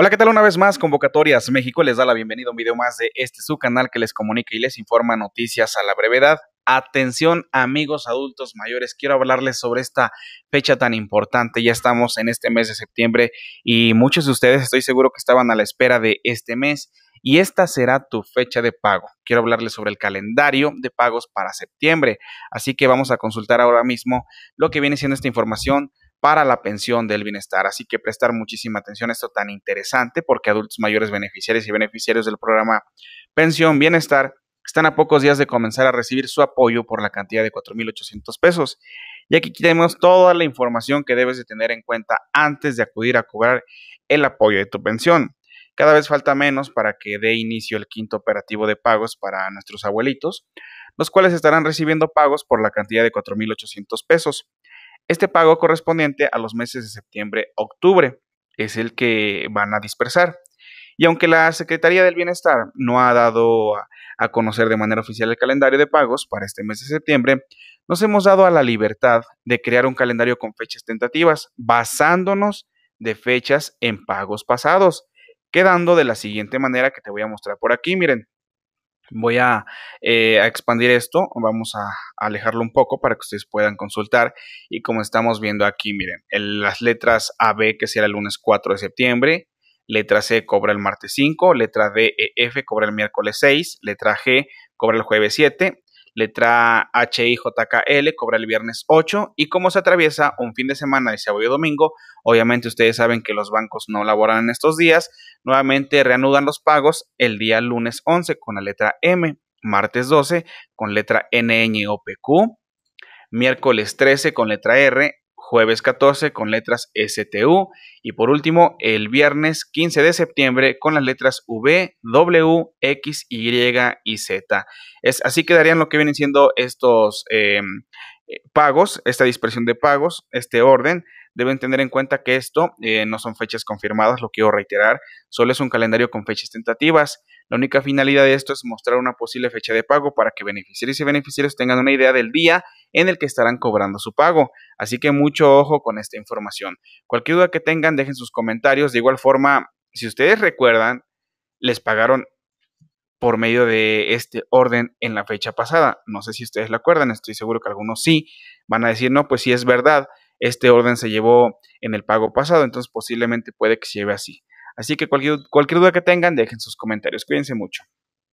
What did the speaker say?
Hola, ¿qué tal? Una vez más, Convocatorias México les da la bienvenida a un video más de este su canal que les comunica y les informa noticias a la brevedad. Atención amigos adultos mayores, quiero hablarles sobre esta fecha tan importante. Ya estamos en este mes de septiembre y muchos de ustedes estoy seguro que estaban a la espera de este mes y esta será tu fecha de pago. Quiero hablarles sobre el calendario de pagos para septiembre, así que vamos a consultar ahora mismo lo que viene siendo esta información para la pensión del bienestar. Así que prestar muchísima atención a esto tan interesante porque adultos mayores beneficiarios y beneficiarios del programa Pensión Bienestar están a pocos días de comenzar a recibir su apoyo por la cantidad de 4.800 pesos. Y aquí tenemos toda la información que debes de tener en cuenta antes de acudir a cobrar el apoyo de tu pensión. Cada vez falta menos para que dé inicio el quinto operativo de pagos para nuestros abuelitos, los cuales estarán recibiendo pagos por la cantidad de 4.800 pesos. Este pago correspondiente a los meses de septiembre-octubre es el que van a dispersar. Y aunque la Secretaría del Bienestar no ha dado a conocer de manera oficial el calendario de pagos para este mes de septiembre, nos hemos dado a la libertad de crear un calendario con fechas tentativas, basándonos de fechas en pagos pasados, quedando de la siguiente manera que te voy a mostrar por aquí. Miren, voy eh, a, expandir esto, vamos a, alejarlo un poco para que ustedes puedan consultar. Y como estamos viendo aquí, miren, las letras AB, que será el lunes 4 de septiembre, letra C cobra el martes 5, letra D, e, F cobra el miércoles 6, letra G cobra el jueves 7, letra H, I, J, K, L cobra el viernes 8 y como se atraviesa un fin de semana de sábado y domingo, obviamente ustedes saben que los bancos no laboran en estos días, Nuevamente reanudan los pagos el día lunes 11 con la letra M, martes 12 con letra N, O, Q, miércoles 13 con letra R, jueves 14 con letras STU y por último el viernes 15 de septiembre con las letras V, W, X, Y y Z. Es, así quedarían lo que vienen siendo estos em, eh, pagos, esta dispersión de pagos, este orden deben tener en cuenta que esto eh, no son fechas confirmadas, lo quiero reiterar, solo es un calendario con fechas tentativas. La única finalidad de esto es mostrar una posible fecha de pago para que beneficiarios y beneficiarios tengan una idea del día en el que estarán cobrando su pago. Así que mucho ojo con esta información. Cualquier duda que tengan, dejen sus comentarios. De igual forma, si ustedes recuerdan, les pagaron por medio de este orden en la fecha pasada. No sé si ustedes la acuerdan, estoy seguro que algunos sí van a decir, no, pues sí es verdad, este orden se llevó en el pago pasado, entonces posiblemente puede que se lleve así. Así que cualquier, duda que tengan, dejen sus comentarios. Cuídense mucho.